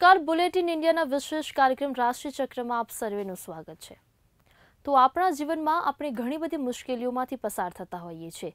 નમસ્કાર બુલેટિન ઇન્ડિયાના વિશેષ કાર્યક્રમ રાષ્ટ્રીય ચક્રમાં આપ સર્વેનું સ્વાગત છે તો આપણા જીવનમાં આપણે ઘણી બધી મુશ્કેલીઓમાંથી પસાર થતા હોઈએ છીએ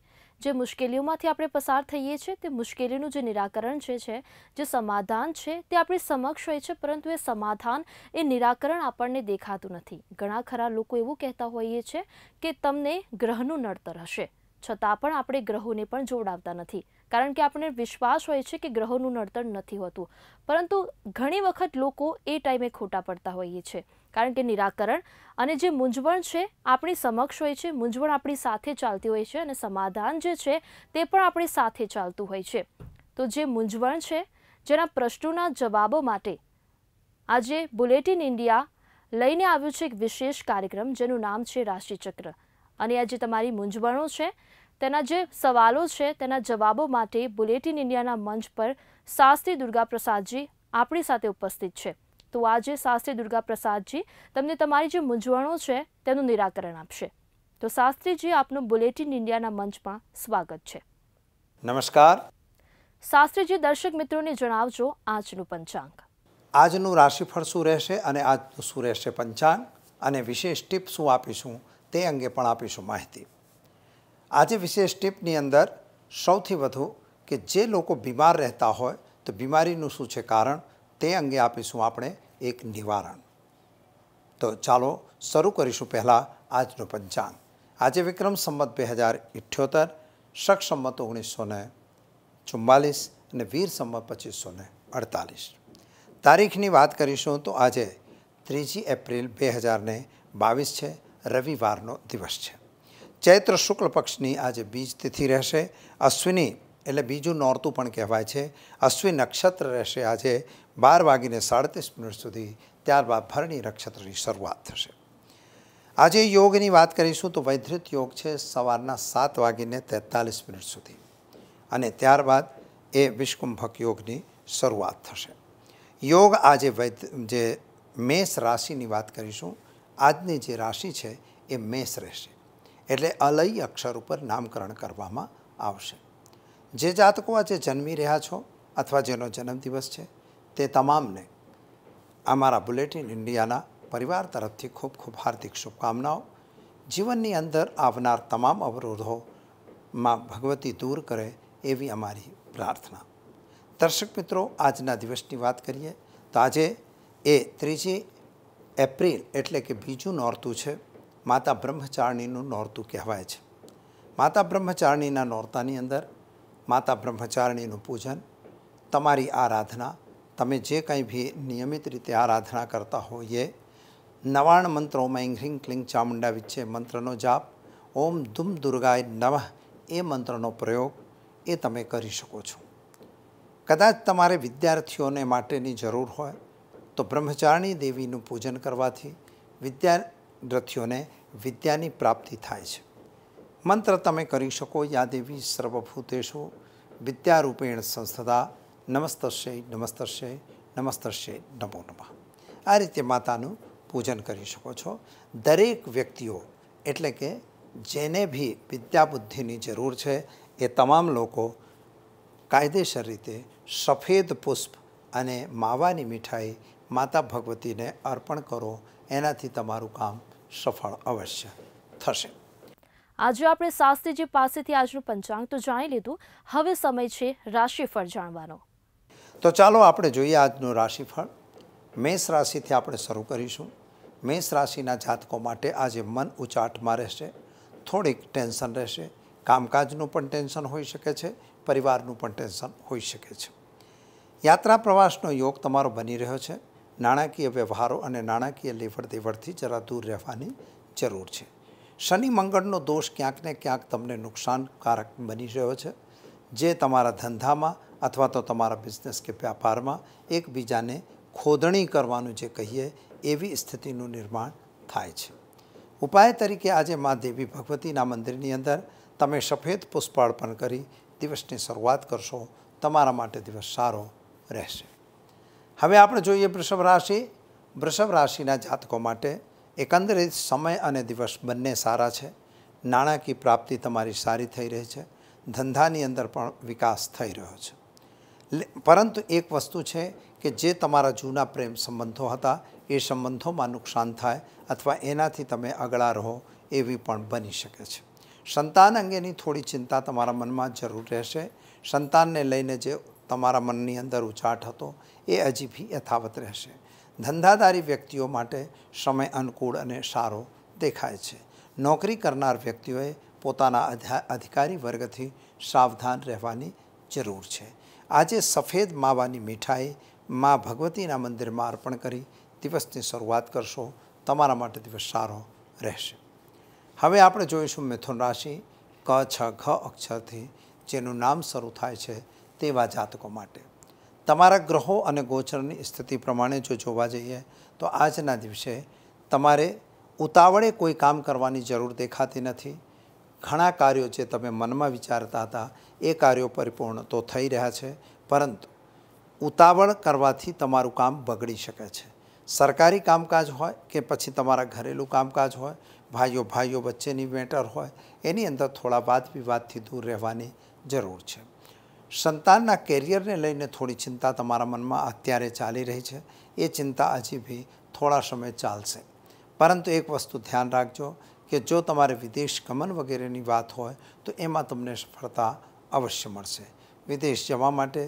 જે મુશ્કેલીઓમાંથી આપણે પસાર થઈએ છીએ તે મુશ્કેલીનું જે નિરાકરણ છે છે જે સમાધાન છે તે આપણી સમક્ષ હોય છે પરંતુ એ સમાધાન એ નિરાકરણ આપણને દેખાતું નથી ઘણા ખરા લોકો એવું કહેતા હોઈએ છીએ કે તમને ગ્રહનું નડતર હશે છતાં પણ આપણે ગ્રહોને પણ જોડાવતા નથી કારણ કે આપણને વિશ્વાસ હોય છે કે ગ્રહોનું નડતર નથી હોતું પરંતુ ઘણી વખત લોકો એ ટાઈમે ખોટા પડતા હોઈએ છે કારણ કે નિરાકરણ અને જે મૂંઝવણ છે આપણી સમક્ષ હોય છે મૂંઝવણ આપણી સાથે ચાલતી હોય છે અને સમાધાન જે છે તે પણ આપણી સાથે ચાલતું હોય છે તો જે મૂંઝવણ છે જેના પ્રશ્નોના જવાબો માટે આજે બુલેટિન ઇન્ડિયા લઈને આવ્યું છે એક વિશેષ કાર્યક્રમ જેનું નામ છે રાશિચક્ર અને આ જે તમારી મૂંઝવણો છે તેના જે સવાલો છે તેના જવાબો માટે બુલેટિન ઇન્ડિયાના મંચ પર શાસ્ત્રી દુર્ગા પ્રસાદજી આપણી સાથે ઉપસ્થિત છે તો આજે શાસ્ત્રી દુર્ગા પ્રસાદજી તમને તમારી જે મૂંઝવણો છે તેનું નિરાકરણ આપશે તો શાસ્ત્રીજી આપનું બુલેટિન ઇન્ડિયાના મંચમાં સ્વાગત છે નમસ્કાર શાસ્ત્રીજી દર્શક મિત્રોને જણાવજો આજનું પંચાંગ આજનું રાશિફળ શું રહેશે અને આજનું શું રહેશે પંચાંગ અને વિશેષ ટિપ શું આપીશું તે અંગે પણ આપીશું માહિતી આજે વિશેષ ટીપની અંદર સૌથી વધુ કે જે લોકો બીમાર રહેતા હોય તો બીમારીનું શું છે કારણ તે અંગે આપીશું આપણે એક નિવારણ તો ચાલો શરૂ કરીશું પહેલાં આજનો પંચાંગ આજે વિક્રમ સંમત બે હજાર ઇઠ્યોતેર શક સંમત ઓગણીસો ને ચુમ્માલીસ અને વીર સંમત પચીસો ને અડતાલીસ તારીખની વાત કરીશું તો આજે ત્રીજી એપ્રિલ બે હજાર બાવીસ છે રવિવારનો દિવસ છે ચૈત્ર શુક્લ પક્ષની આજે બીજ તિથિ રહેશે અશ્વિની એટલે બીજું નોરતું પણ કહેવાય છે અશ્વિન નક્ષત્ર રહેશે આજે બાર વાગીને સાડત્રીસ મિનિટ સુધી ત્યારબાદ ભરણી નક્ષત્રની શરૂઆત થશે આજે યોગની વાત કરીશું તો વૈધૃત યોગ છે સવારના સાત વાગીને તેતાલીસ મિનિટ સુધી અને ત્યારબાદ એ વિષ્કુંભક યોગની શરૂઆત થશે યોગ આજે વૈધ જે મેષ રાશિની વાત કરીશું આજની જે રાશિ છે એ મેષ રહેશે એટલે અલય અક્ષર ઉપર નામકરણ કરવામાં આવશે જે જાતકો આજે જન્મી રહ્યા છો અથવા જેનો જન્મદિવસ છે તે તમામને અમારા બુલેટિન ઇન્ડિયાના પરિવાર તરફથી ખૂબ ખૂબ હાર્દિક શુભકામનાઓ જીવનની અંદર આવનાર તમામ અવરોધોમાં ભગવતી દૂર કરે એવી અમારી પ્રાર્થના દર્શક મિત્રો આજના દિવસની વાત કરીએ તો આજે એ ત્રીજી એપ્રિલ એટલે કે બીજું નોરતું છે માતા બ્રહ્મચારિણીનું નોરતું કહેવાય છે માતા બ્રહ્મચારિણીના નોરતાની અંદર માતા બ્રહ્મચારિણીનું પૂજન તમારી આરાધના તમે જે કંઈ બી નિયમિત રીતે આરાધના કરતા હોઈએ નવાણ મંત્રોમાં ઇંઘ્રિંગ ક્લિંગ ચામુંડા વિચ્ચે મંત્રનો જાપ ઓમ ધુમ દુર્ગાય નમઃ એ મંત્રનો પ્રયોગ એ તમે કરી શકો છો કદાચ તમારે વિદ્યાર્થીઓને માટેની જરૂર હોય તો બ્રહ્મચારિણી દેવીનું પૂજન કરવાથી વિદ્યાર્થીઓને વિદ્યાની પ્રાપ્તિ થાય છે મંત્ર તમે કરી શકો યા દેવી સર્વભૂતેશો વિદ્યારૂપેણ સંસ્થદા નમસ્તશય નમસ્તશય નમસ્તસ્ય નમો નમઃ આ રીતે માતાનું પૂજન કરી શકો છો દરેક વ્યક્તિઓ એટલે કે જેને બી વિદ્યાબુદ્ધિની જરૂર છે એ તમામ લોકો કાયદેસર રીતે સફેદ પુષ્પ અને માવાની મીઠાઈ માતા ભગવતીને અર્પણ કરો એનાથી તમારું કામ સફળ અવશ્ય થશે આજે આપણે શાસ્ત્રીજી પાસેથી આજનું પંચાંગ તો જાણી લીધું હવે સમય છે રાશિફળ જાણવાનો તો ચાલો આપણે જોઈએ આજનું રાશિફળ મેષ રાશિથી આપણે શરૂ કરીશું મેષ રાશિના જાતકો માટે આજે મન ઉચાટમાં રહેશે થોડીક ટેન્શન રહેશે કામકાજનું પણ ટેન્શન હોઈ શકે છે પરિવારનું પણ ટેન્શન હોઈ શકે છે યાત્રા પ્રવાસનો યોગ તમારો બની રહ્યો છે નાણાકીય વ્યવહારો અને નાણાકીય લેવડ દેવડથી જરા દૂર રહેવાની જરૂર છે શનિ મંગળનો દોષ ક્યાંક ને ક્યાંક તમને નુકસાનકારક બની રહ્યો છે જે તમારા ધંધામાં અથવા તો તમારા બિઝનેસ કે વ્યાપારમાં એકબીજાને ખોદણી કરવાનું જે કહીએ એવી સ્થિતિનું નિર્માણ થાય છે ઉપાય તરીકે આજે મા દેવી ભગવતીના મંદિરની અંદર તમે સફેદ પુષ્પાર્પણ કરી દિવસની શરૂઆત કરશો તમારા માટે દિવસ સારો રહેશે હવે આપણે જોઈએ વૃષભ રાશિ વૃષભ રાશિના જાતકો માટે એકંદરે સમય અને દિવસ બંને સારા છે નાણાકીય પ્રાપ્તિ તમારી સારી થઈ રહી છે ધંધાની અંદર પણ વિકાસ થઈ રહ્યો છે પરંતુ એક વસ્તુ છે કે જે તમારા જૂના પ્રેમ સંબંધો હતા એ સંબંધોમાં નુકસાન થાય અથવા એનાથી તમે અગળા રહો એવી પણ બની શકે છે સંતાન અંગેની થોડી ચિંતા તમારા મનમાં જરૂર રહેશે સંતાનને લઈને જે તમારા મનની અંદર ઉચાટ હતો એ હજી બી યથાવત રહેશે ધંધાદારી વ્યક્તિઓ માટે સમય અનુકૂળ અને સારો દેખાય છે નોકરી કરનાર વ્યક્તિઓએ પોતાના અધિકારી વર્ગથી સાવધાન રહેવાની જરૂર છે આજે સફેદ માવાની મીઠાઈ મા ભગવતીના મંદિરમાં અર્પણ કરી દિવસની શરૂઆત કરશો તમારા માટે દિવસ સારો રહેશે હવે આપણે જોઈશું મિથુન રાશિ ક છ ઘ અક્ષરથી જેનું નામ શરૂ થાય છે તેવા જાતકો માટે તમારા ગ્રહો અને ગોચરની સ્થિતિ પ્રમાણે જો જોવા જઈએ તો આજના દિવસે તમારે ઉતાવળે કોઈ કામ કરવાની જરૂર દેખાતી નથી ઘણા કાર્યો જે તમે મનમાં વિચારતા હતા એ કાર્યો પરિપૂર્ણ તો થઈ રહ્યા છે પરંતુ ઉતાવળ કરવાથી તમારું કામ બગડી શકે છે સરકારી કામકાજ હોય કે પછી તમારા ઘરેલું કામકાજ હોય ભાઈઓ ભાઈઓ વચ્ચેની મેટર હોય એની અંદર થોડા વાદ વિવાદથી દૂર રહેવાની જરૂર છે સંતાનના કેરિયરને લઈને થોડી ચિંતા તમારા મનમાં અત્યારે ચાલી રહી છે એ ચિંતા હજી બી થોડા સમય ચાલશે પરંતુ એક વસ્તુ ધ્યાન રાખજો કે જો તમારે વિદેશ ગમન વગેરેની વાત હોય તો એમાં તમને સફળતા અવશ્ય મળશે વિદેશ જવા માટે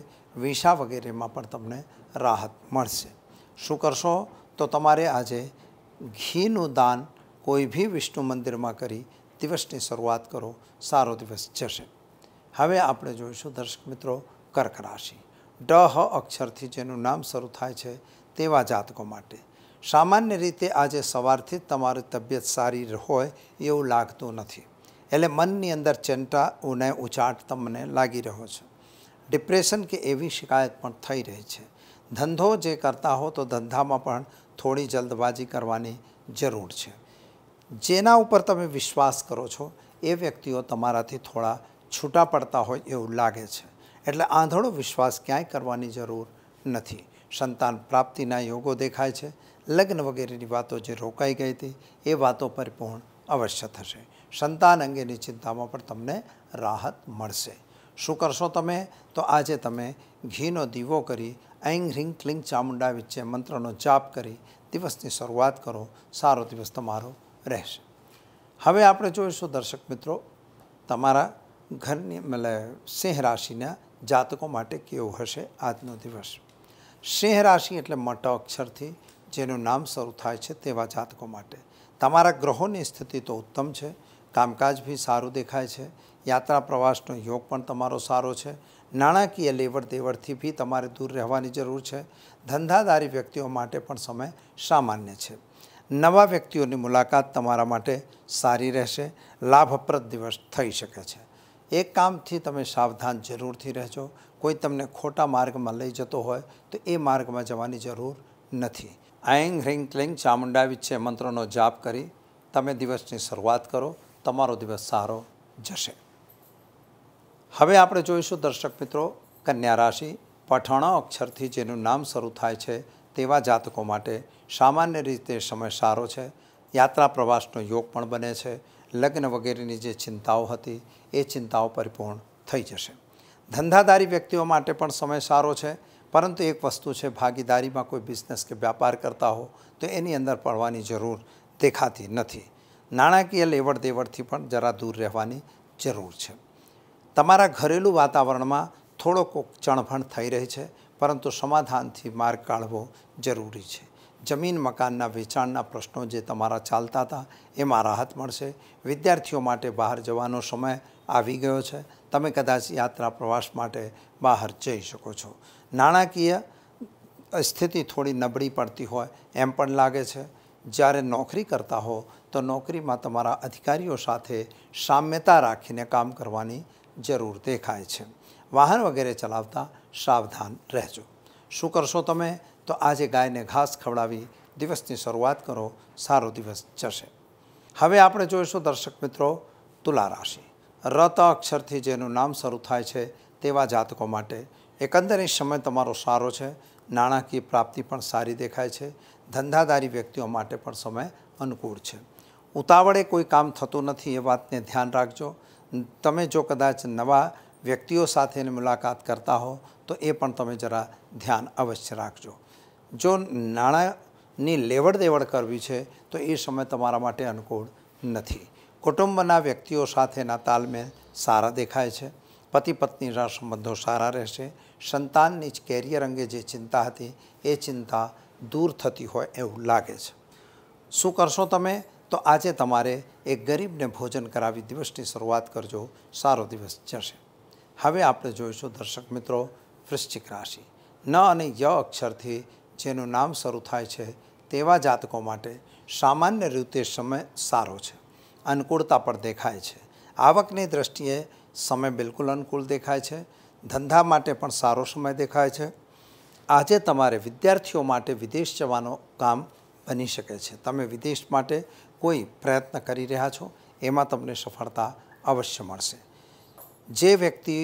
વિસા વગેરેમાં પણ તમને રાહત મળશે શું કરશો તો તમારે આજે ઘીનું દાન કોઈ બી વિષ્ણુ મંદિરમાં કરી દિવસની શરૂઆત કરો સારો દિવસ જશે હવે આપણે જોઈશું દર્શક મિત્રો કર્ક રાશિ ડ હ અક્ષરથી જેનું નામ શરૂ થાય છે તેવા જાતકો માટે સામાન્ય રીતે આજે સવારથી તમારી તબિયત સારી હોય એવું લાગતું નથી એટલે મનની અંદર ચિંતા ઉને ઉચાટ તમને લાગી રહ્યો છે ડિપ્રેશન કે એવી શિકાયત પણ થઈ રહી છે ધંધો જે કરતા હો તો ધંધામાં પણ થોડી જલ્દબાજી કરવાની જરૂર છે જેના ઉપર તમે વિશ્વાસ કરો છો એ વ્યક્તિઓ તમારાથી થોડા છૂટા પડતા હોય એવું લાગે છે એટલે આંધળો વિશ્વાસ ક્યાંય કરવાની જરૂર નથી સંતાન પ્રાપ્તિના યોગો દેખાય છે લગ્ન વગેરેની વાતો જે રોકાઈ ગઈ હતી એ વાતો પરિપૂર્ણ અવશ્ય થશે સંતાન અંગેની ચિંતામાં પણ તમને રાહત મળશે શું કરશો તમે તો આજે તમે ઘીનો દીવો કરી એંગ હ્રીંગ ક્લિંગ ચામુંડા વચ્ચે મંત્રનો જાપ કરી દિવસની શરૂઆત કરો સારો દિવસ તમારો રહેશે હવે આપણે જોઈશું દર્શક મિત્રો તમારા ઘરની મતલબ સિંહ રાશિના જાતકો માટે કેવો હશે આજનો દિવસ સિંહ રાશિ એટલે મોટા અક્ષરથી જેનું નામ શરૂ થાય છે તેવા જાતકો માટે તમારા ગ્રહોની સ્થિતિ તો ઉત્તમ છે કામકાજ બી સારું દેખાય છે યાત્રા પ્રવાસનો યોગ પણ તમારો સારો છે નાણાકીય લેવડ દેવડથી બી તમારે દૂર રહેવાની જરૂર છે ધંધાદારી વ્યક્તિઓ માટે પણ સમય સામાન્ય છે નવા વ્યક્તિઓની મુલાકાત તમારા માટે સારી રહેશે લાભપ્રદ દિવસ થઈ શકે છે એક કામથી તમે સાવધાન જરૂરથી રહેજો કોઈ તમને ખોટા માર્ગમાં લઈ જતો હોય તો એ માર્ગમાં જવાની જરૂર નથી આયંગ હ્રિંગ ક્લિંગ ચામુંડા વિચ્છે મંત્રનો જાપ કરી તમે દિવસની શરૂઆત કરો તમારો દિવસ સારો જશે હવે આપણે જોઈશું દર્શક મિત્રો કન્યા રાશિ પઠાણા અક્ષરથી જેનું નામ શરૂ થાય છે તેવા જાતકો માટે સામાન્ય રીતે સમય સારો છે યાત્રા પ્રવાસનો યોગ પણ બને છે લગ્ન વગેરેની જે ચિંતાઓ હતી એ ચિંતાઓ પરિપૂર્ણ થઈ જશે ધંધાદારી વ્યક્તિઓ માટે પણ સમય સારો છે પરંતુ એક વસ્તુ છે ભાગીદારીમાં કોઈ બિઝનેસ કે વ્યાપાર કરતા હો તો એની અંદર પડવાની જરૂર દેખાતી નથી નાણાકીય લેવડ દેવડથી પણ જરા દૂર રહેવાની જરૂર છે તમારા ઘરેલું વાતાવરણમાં થોડોક ચણભણ થઈ રહી છે પરંતુ સમાધાનથી માર્ગ કાઢવો જરૂરી છે જમીન મકાનના વેચાણના પ્રશ્નો જે તમારા ચાલતા હતા એમાં રાહત મળશે વિદ્યાર્થીઓ માટે બહાર જવાનો સમય આવી ગયો છે તમે કદાચ યાત્રા પ્રવાસ માટે બહાર જઈ શકો છો નાણાકીય સ્થિતિ થોડી નબળી પડતી હોય એમ પણ લાગે છે જ્યારે નોકરી કરતા હો તો નોકરીમાં તમારા અધિકારીઓ સાથે સામ્યતા રાખીને કામ કરવાની જરૂર દેખાય છે વાહન વગેરે ચલાવતા સાવધાન રહેજો શું કરશો તમે તો આજે ગાયને ઘાસ ખવડાવી દિવસની શરૂઆત કરો સારો દિવસ જશે હવે આપણે જોઈશું દર્શક મિત્રો તુલા રાશિ રત અક્ષરથી જેનું નામ શરૂ થાય છે તેવા જાતકો માટે એકંદરે સમય તમારો સારો છે નાણાકીય પ્રાપ્તિ પણ સારી દેખાય છે ધંધાદારી વ્યક્તિઓ માટે પણ સમય અનુકૂળ છે ઉતાવળે કોઈ કામ થતું નથી એ વાતને ધ્યાન રાખજો તમે જો કદાચ નવા વ્યક્તિઓ સાથેની મુલાકાત કરતા હો તો એ પણ તમે જરા ધ્યાન અવશ્ય રાખજો જો નાણાંની લેવડ દેવડ કરવી છે તો એ સમય તમારા માટે અનુકૂળ નથી કુટુંબના વ્યક્તિઓ સાથેના તાલમેલ સારા દેખાય છે પતિ પત્નીના સંબંધો સારા રહેશે સંતાનની જ કેરિયર અંગે જે ચિંતા હતી એ ચિંતા દૂર થતી હોય એવું લાગે છે શું કરશો તમે તો આજે તમારે એક ગરીબને ભોજન કરાવી દિવસની શરૂઆત કરજો સારો દિવસ જશે હવે આપણે જોઈશું દર્શક મિત્રો વૃશ્ચિક રાશિ ન અને ય અક્ષરથી જેનું નામ શરૂ થાય છે તેવા જાતકો માટે સામાન્ય રીતે સમય સારો છે અનુકૂળતા પણ દેખાય છે આવકની દ્રષ્ટિએ સમય બિલકુલ અનુકૂળ દેખાય છે ધંધા માટે પણ સારો સમય દેખાય છે આજે તમારે વિદ્યાર્થીઓ માટે વિદેશ જવાનું કામ બની શકે છે તમે વિદેશ માટે કોઈ પ્રયત્ન કરી રહ્યા છો એમાં તમને સફળતા અવશ્ય મળશે જે વ્યક્તિ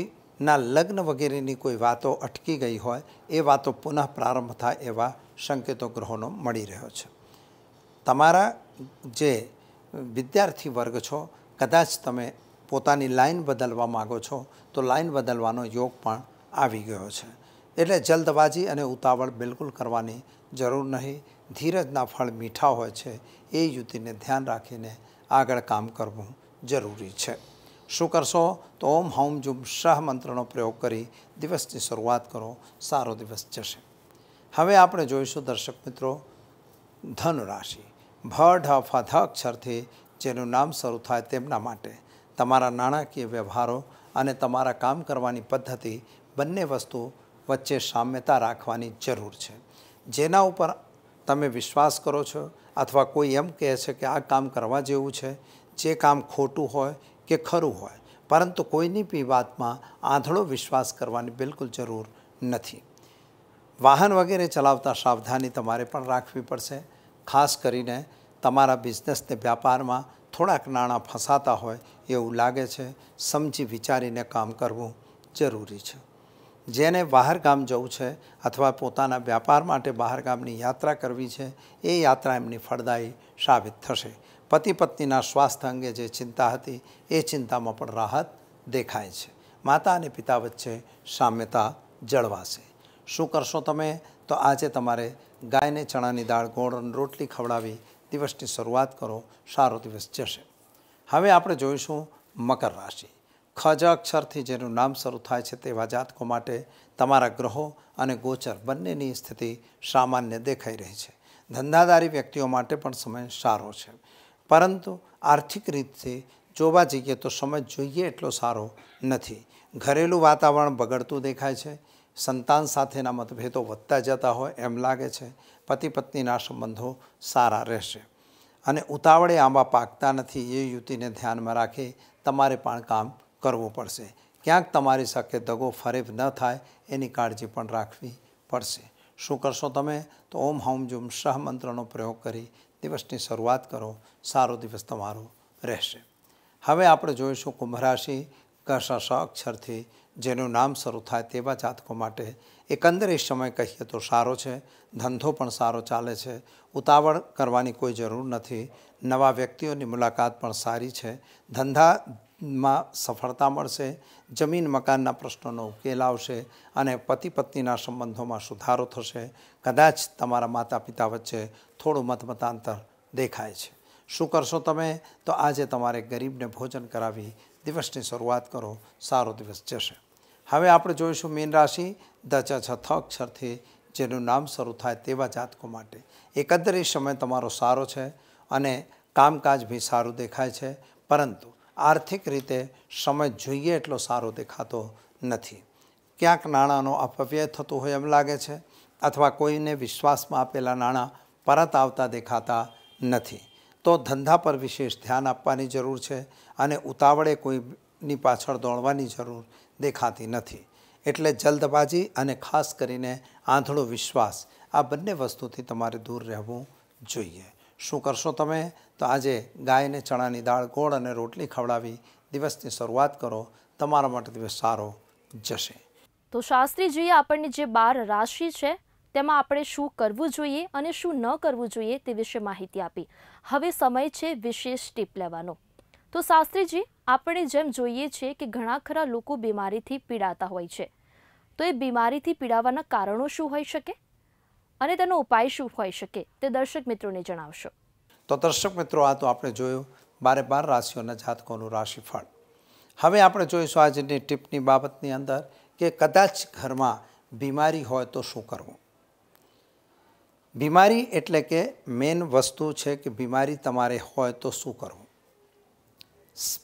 ના લગ્ન વગેરેની કોઈ વાતો અટકી ગઈ હોય એ વાતો પુનઃ પ્રારંભ થાય એવા સંકેતો ગ્રહોનો મળી રહ્યો છે તમારા જે વિદ્યાર્થી વર્ગ છો કદાચ તમે પોતાની લાઈન બદલવા માગો છો તો લાઈન બદલવાનો યોગ પણ આવી ગયો છે એટલે જલ્દબાજી અને ઉતાવળ બિલકુલ કરવાની જરૂર નહીં ધીરજના ફળ મીઠા હોય છે એ યુતિને ધ્યાન રાખીને આગળ કામ કરવું જરૂરી છે શું કરશો તો ઓમ હૌમ જુમ શાહ મંત્રનો પ્રયોગ કરી દિવસની શરૂઆત કરો સારો દિવસ જશે હવે આપણે જોઈશું દર્શક મિત્રો ધન રાશિ ભ ઢ ફા ધ અક્ષરથી જેનું નામ શરૂ થાય તેમના માટે તમારા નાણાકીય વ્યવહારો અને તમારા કામ કરવાની પદ્ધતિ બંને વસ્તુ વચ્ચે સામ્યતા રાખવાની જરૂર છે જેના ઉપર તમે વિશ્વાસ કરો છો અથવા કોઈ એમ કહે છે કે આ કામ કરવા જેવું છે જે કામ ખોટું હોય કે ખરું હોય પરંતુ કોઈની બી વાતમાં આંધળો વિશ્વાસ કરવાની બિલકુલ જરૂર નથી વાહન વગેરે ચલાવતા સાવધાની તમારે પણ રાખવી પડશે ખાસ કરીને તમારા બિઝનેસને વ્યાપારમાં થોડાક નાણાં ફસાતા હોય એવું લાગે છે સમજી વિચારીને કામ કરવું જરૂરી છે જેને બહાર ગામ જવું છે અથવા પોતાના વ્યાપાર માટે બહાર ગામની યાત્રા કરવી છે એ યાત્રા એમની ફળદાયી સાબિત થશે પતિ પત્નીના સ્વાસ્થ્ય અંગે જે ચિંતા હતી એ ચિંતામાં પણ રાહત દેખાય છે માતા અને પિતા વચ્ચે સામ્યતા જળવાશે શું કરશો તમે તો આજે તમારે ગાયને ચણાની દાળ ગોળ અને રોટલી ખવડાવી દિવસની શરૂઆત કરો સારો દિવસ જશે હવે આપણે જોઈશું મકર રાશિ ખજ અક્ષરથી જેનું નામ શરૂ થાય છે તેવા જાતકો માટે તમારા ગ્રહો અને ગોચર બંનેની સ્થિતિ સામાન્ય દેખાઈ રહી છે ધંધાદારી વ્યક્તિઓ માટે પણ સમય સારો છે પરંતુ આર્થિક રીતે જોવા જઈએ તો સમજ જોઈએ એટલો સારો નથી ઘરેલું વાતાવરણ બગડતું દેખાય છે સંતાન સાથેના મતભેદો વધતા જતા હોય એમ લાગે છે પતિ પત્નીના સંબંધો સારા રહેશે અને ઉતાવળે આંબા પાકતા નથી એ યુતિને ધ્યાનમાં રાખી તમારે પણ કામ કરવું પડશે ક્યાંક તમારી સાથે દગો ફરેબ ન થાય એની કાળજી પણ રાખવી પડશે શું કરશો તમે તો ઓમ હોમ જુમ શહ મંત્રનો પ્રયોગ કરી દિવસની શરૂઆત કરો સારો દિવસ તમારો રહેશે હવે આપણે જોઈશું કુંભરાશિ રાશિ કશ અક્ષરથી જેનું નામ શરૂ થાય તેવા જાતકો માટે એકંદરે સમય કહીએ તો સારો છે ધંધો પણ સારો ચાલે છે ઉતાવળ કરવાની કોઈ જરૂર નથી નવા વ્યક્તિઓની મુલાકાત પણ સારી છે ધંધા માં સફળતા મળશે જમીન મકાનના પ્રશ્નોનો ઉકેલ આવશે અને પતિ પત્નીના સંબંધોમાં સુધારો થશે કદાચ તમારા માતા પિતા વચ્ચે થોડું મતમતાંતર દેખાય છે શું કરશો તમે તો આજે તમારે ગરીબને ભોજન કરાવી દિવસની શરૂઆત કરો સારો દિવસ જશે હવે આપણે જોઈશું મીન રાશિ દચ છથ અક્ષરથી જેનું નામ શરૂ થાય તેવા જાતકો માટે એકંદરે સમય તમારો સારો છે અને કામકાજ બી સારું દેખાય છે પરંતુ આર્થિક રીતે સમય જોઈએ એટલો સારો દેખાતો નથી ક્યાંક નાણાંનો અપવ્યય થતો હોય એમ લાગે છે અથવા કોઈને વિશ્વાસમાં આપેલા નાણાં પરત આવતા દેખાતા નથી તો ધંધા પર વિશેષ ધ્યાન આપવાની જરૂર છે અને ઉતાવળે કોઈની પાછળ દોડવાની જરૂર દેખાતી નથી એટલે જલ્દબાજી અને ખાસ કરીને આંધળો વિશ્વાસ આ બંને વસ્તુથી તમારે દૂર રહેવું જોઈએ શું કરશો તમે તો આજે ગાયને ચણાની દાળ ગોળ અને રોટલી ખવડાવી દિવસની શરૂઆત કરો તમારા માટે દિવસ સારો જશે તો શાસ્ત્રીજીએ આપણને જે બાર રાશિ છે તેમાં આપણે શું કરવું જોઈએ અને શું ન કરવું જોઈએ તે વિશે માહિતી આપી હવે સમય છે વિશેષ ટીપ લેવાનો તો શાસ્ત્રીજી આપણે જેમ જોઈએ છીએ કે ઘણા ખરા લોકો બીમારીથી પીડાતા હોય છે તો એ બીમારીથી પીડાવાના કારણો શું હોઈ શકે અને તેનો ઉપાય શું હોઈ શકે તે દર્શક મિત્રોને જણાવશો તો દર્શક મિત્રો આ તો આપણે જોયું બારે બાર રાશિઓના જાતકોનું રાશિફળ હવે આપણે જોઈશું આજની ટિપની બાબતની અંદર કે કદાચ ઘરમાં બીમારી હોય તો શું કરવું બીમારી એટલે કે મેન વસ્તુ છે કે બીમારી તમારે હોય તો શું કરવું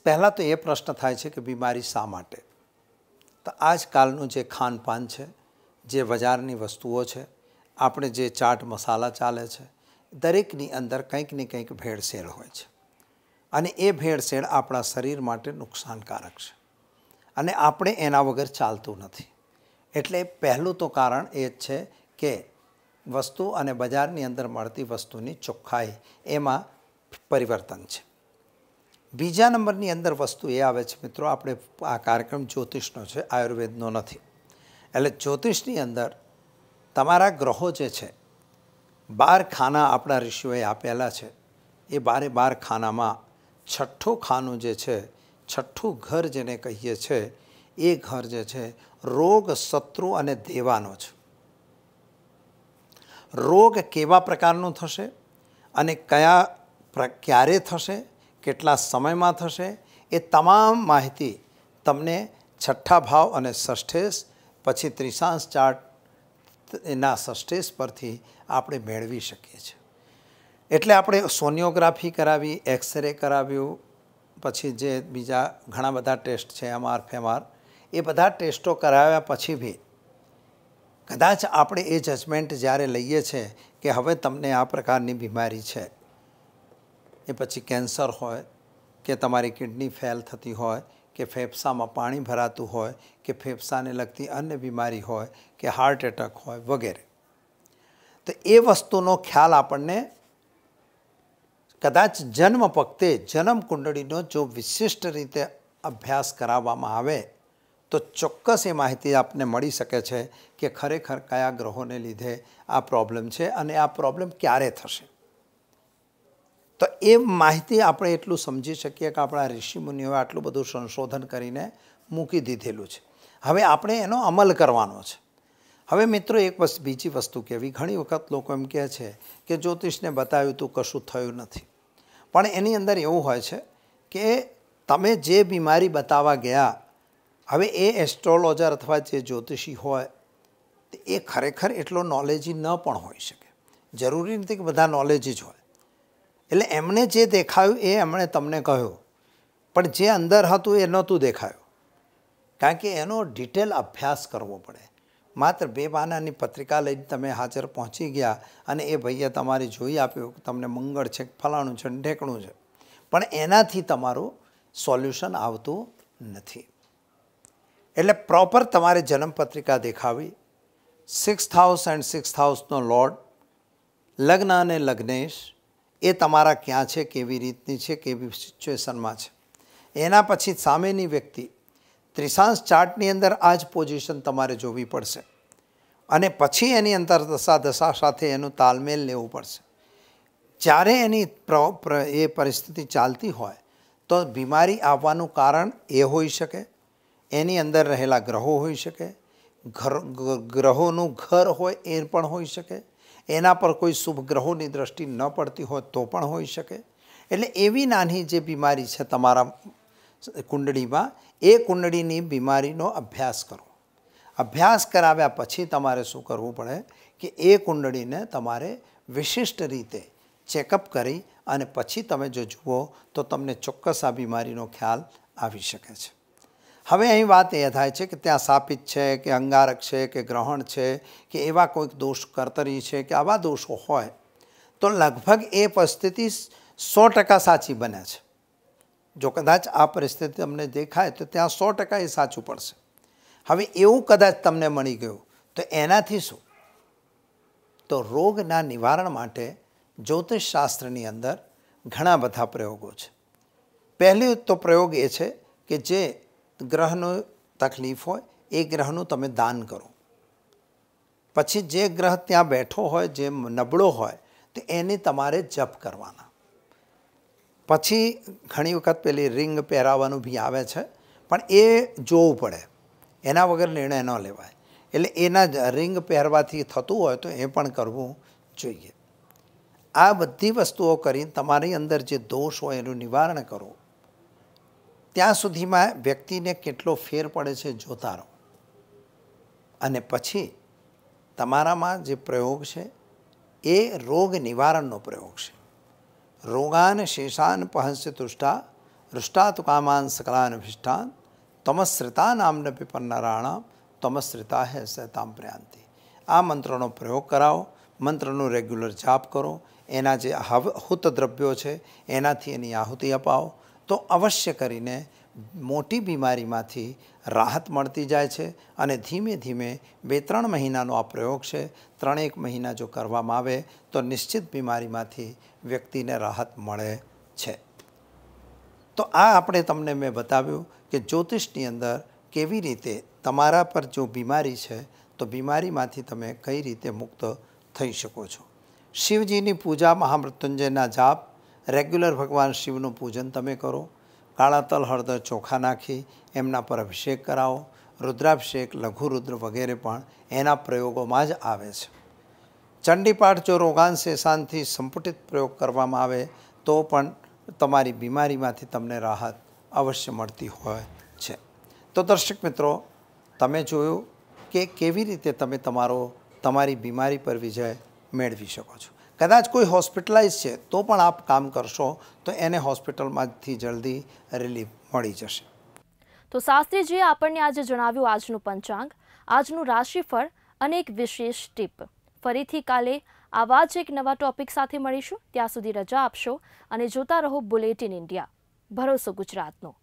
પહેલાં તો એ પ્રશ્ન થાય છે કે બીમારી શા માટે તો આજકાલનું જે ખાનપાન છે જે બજારની વસ્તુઓ છે આપણે જે ચાટ મસાલા ચાલે છે દરેકની અંદર કંઈક ને કંઈક ભેળસેળ હોય છે અને એ ભેળસેળ આપણા શરીર માટે નુકસાનકારક છે અને આપણે એના વગર ચાલતું નથી એટલે પહેલું તો કારણ એ જ છે કે વસ્તુ અને બજારની અંદર મળતી વસ્તુની ચોખ્ખાઈ એમાં પરિવર્તન છે બીજા નંબરની અંદર વસ્તુ એ આવે છે મિત્રો આપણે આ કાર્યક્રમ જ્યોતિષનો છે આયુર્વેદનો નથી એટલે જ્યોતિષની અંદર તમારા ગ્રહો જે છે બાર ખાના આપણા ઋષિઓએ આપેલા છે એ બારે બાર ખાનામાં છઠ્ઠું ખાનું જે છે છઠ્ઠું ઘર જેને કહીએ છે એ ઘર જે છે રોગ શત્રુ અને દેવાનો છે રોગ કેવા પ્રકારનો થશે અને કયા ક્યારે થશે કેટલા સમયમાં થશે એ તમામ માહિતી તમને છઠ્ઠા ભાવ અને ષષ્ઠેશ પછી ત્રિસાંસ ચાર્ટ ના સસ્ટેસ પરથી આપણે મેળવી શકીએ છીએ એટલે આપણે સોનિયોગ્રાફી કરાવી એક્સરે કરાવ્યું પછી જે બીજા ઘણા બધા ટેસ્ટ છે એમઆર ફેમઆર એ બધા ટેસ્ટો કરાવ્યા પછી બી કદાચ આપણે એ જજમેન્ટ જ્યારે લઈએ છીએ કે હવે તમને આ પ્રકારની બીમારી છે એ પછી કેન્સર હોય કે તમારી કિડની ફેલ થતી હોય કે ફેફસામાં પાણી ભરાતું હોય કે ફેફસાને લગતી અન્ય બીમારી હોય કે હાર્ટ એટેક હોય વગેરે તો એ વસ્તુનો ખ્યાલ આપણને કદાચ જન્મ વખતે જન્મ કુંડળીનો જો વિશિષ્ટ રીતે અભ્યાસ કરાવવામાં આવે તો ચોક્કસ એ માહિતી આપને મળી શકે છે કે ખરેખર કયા ગ્રહોને લીધે આ પ્રોબ્લેમ છે અને આ પ્રોબ્લેમ ક્યારે થશે તો એ માહિતી આપણે એટલું સમજી શકીએ કે આપણા ઋષિમુનિઓએ આટલું બધું સંશોધન કરીને મૂકી દીધેલું છે હવે આપણે એનો અમલ કરવાનો છે હવે મિત્રો એક વસ્તુ બીજી વસ્તુ કહેવી ઘણી વખત લોકો એમ કહે છે કે જ્યોતિષને બતાવ્યું તું કશું થયું નથી પણ એની અંદર એવું હોય છે કે તમે જે બીમારી બતાવવા ગયા હવે એ એસ્ટ્રોલોજર અથવા જે જ્યોતિષી હોય એ ખરેખર એટલો નોલેજી ન પણ હોઈ શકે જરૂરી નથી કે બધા નોલેજી જ હોય એટલે એમણે જે દેખાયું એ એમણે તમને કહ્યું પણ જે અંદર હતું એ નહોતું દેખાયું કારણ કે એનો ડિટેલ અભ્યાસ કરવો પડે માત્ર બે પાનાની પત્રિકા લઈને તમે હાજર પહોંચી ગયા અને એ ભાઈએ તમારે જોઈ આપ્યું કે તમને મંગળ છે ફલાણું છે ઢેકણું છે પણ એનાથી તમારું સોલ્યુશન આવતું નથી એટલે પ્રોપર તમારે જન્મપત્રિકા દેખાવી સિક્સ હાઉસ એન્ડ સિક્સ હાઉસનો લોર્ડ લગ્ન અને લગ્નેશ એ તમારા ક્યાં છે કેવી રીતની છે કેવી સિચ્યુએશનમાં છે એના પછી સામેની વ્યક્તિ ત્રિસાંશ ચાર્ટની અંદર આ જ પોઝિશન તમારે જોવી પડશે અને પછી એની અંતર દશા દશા સાથે એનું તાલમેલ લેવું પડશે જ્યારે એની પ્ર એ પરિસ્થિતિ ચાલતી હોય તો બીમારી આવવાનું કારણ એ હોઈ શકે એની અંદર રહેલા ગ્રહો હોઈ શકે ઘર ગ્રહોનું ઘર હોય એ પણ હોઈ શકે એના પર કોઈ શુભ ગ્રહોની દ્રષ્ટિ ન પડતી હોય તો પણ હોઈ શકે એટલે એવી નાની જે બીમારી છે તમારા કુંડળીમાં એ કુંડળીની બીમારીનો અભ્યાસ કરો અભ્યાસ કરાવ્યા પછી તમારે શું કરવું પડે કે એ કુંડળીને તમારે વિશિષ્ટ રીતે ચેકઅપ કરી અને પછી તમે જો જુઓ તો તમને ચોક્કસ આ બીમારીનો ખ્યાલ આવી શકે છે હવે અહીં વાત એ થાય છે કે ત્યાં સાપિત છે કે અંગારક છે કે ગ્રહણ છે કે એવા કોઈક દોષ કર્તરી છે કે આવા દોષો હોય તો લગભગ એ પરિસ્થિતિ સો ટકા સાચી બને છે જો કદાચ આ પરિસ્થિતિ તમને દેખાય તો ત્યાં સો ટકા એ સાચું પડશે હવે એવું કદાચ તમને મળી ગયું તો એનાથી શું તો રોગના નિવારણ માટે જ્યોતિષશાસ્ત્રની અંદર ઘણા બધા પ્રયોગો છે પહેલી તો પ્રયોગ એ છે કે જે ગ્રહનો તકલીફ હોય એ ગ્રહનું તમે દાન કરો પછી જે ગ્રહ ત્યાં બેઠો હોય જે નબળો હોય તો એને તમારે જપ કરવાના પછી ઘણી વખત પેલી રિંગ પહેરાવાનું બી આવે છે પણ એ જોવું પડે એના વગર નિર્ણય ન લેવાય એટલે એના રિંગ પહેરવાથી થતું હોય તો એ પણ કરવું જોઈએ આ બધી વસ્તુઓ કરી તમારી અંદર જે દોષ હોય એનું નિવારણ કરો ત્યાં સુધીમાં વ્યક્તિને કેટલો ફેર પડે છે જોતા રહો અને પછી તમારામાં જે પ્રયોગ છે એ રોગ નિવારણનો પ્રયોગ છે રોગાન શેષાન पहंस्य तुष्टा रुष्टा तो कामान सकलानभिष्ठान તમસ્રિતા નામને પન્નરાણામ તમસ્રિતા હે સતામ પ્રયાંતિ આ મંત્રનો પ્રયોગ કરાવો મંત્રનો રેગ્યુલર જાપ કરો એના જે હુત દ્રવ્યો છે એનાથી એની આહુતિ અપાવો તો અવશ્ય કરીને મોટી બીમારીમાંથી રાહત મળતી જાય છે અને ધીમે ધીમે બે ત્રણ મહિનાનો આ પ્રયોગ છે ત્રણેક મહિના જો કરવામાં આવે તો નિશ્ચિત બીમારીમાંથી વ્યક્તિને રાહત મળે છે તો આ આપણે તમને મેં બતાવ્યું કે જ્યોતિષની અંદર કેવી રીતે તમારા પર જો બીમારી છે તો બીમારીમાંથી તમે કઈ રીતે મુક્ત થઈ શકો છો શિવજીની પૂજા મહામૃત્યુંજયના જાપ રેગ્યુલર ભગવાન શિવનું પૂજન તમે કરો કાળા તલ હળદર ચોખા નાખી એમના પર અભિષેક કરાવો રુદ્રાભિષેક લઘુરુદ્ર વગેરે પણ એના પ્રયોગોમાં જ આવે છે ચંડીપાઠ જો રોગાંશેષાનથી સંપુટિત પ્રયોગ કરવામાં આવે તો પણ તમારી બીમારીમાંથી તમને રાહત અવશ્ય મળતી હોય છે તો દર્શક મિત્રો તમે જોયું કે કેવી રીતે તમે તમારો તમારી બીમારી પર વિજય મેળવી શકો છો કદાચ કોઈ હોસ્પિટલાઇઝ છે તો પણ આપ કામ કરશો તો એને હોસ્પિટલમાંથી જલ્દી રિલીફ મળી જશે તો શાસ્ત્રીજીએ આપણને આજે જણાવ્યું આજનું પંચાંગ આજનું રાશિફળ અને એક વિશેષ ટીપ ફરીથી કાલે આવા જ એક નવા ટોપિક સાથે મળીશું ત્યાં સુધી રજા આપશો અને જોતા રહો બુલેટિન ઇન્ડિયા ભરોસો ગુજરાતનો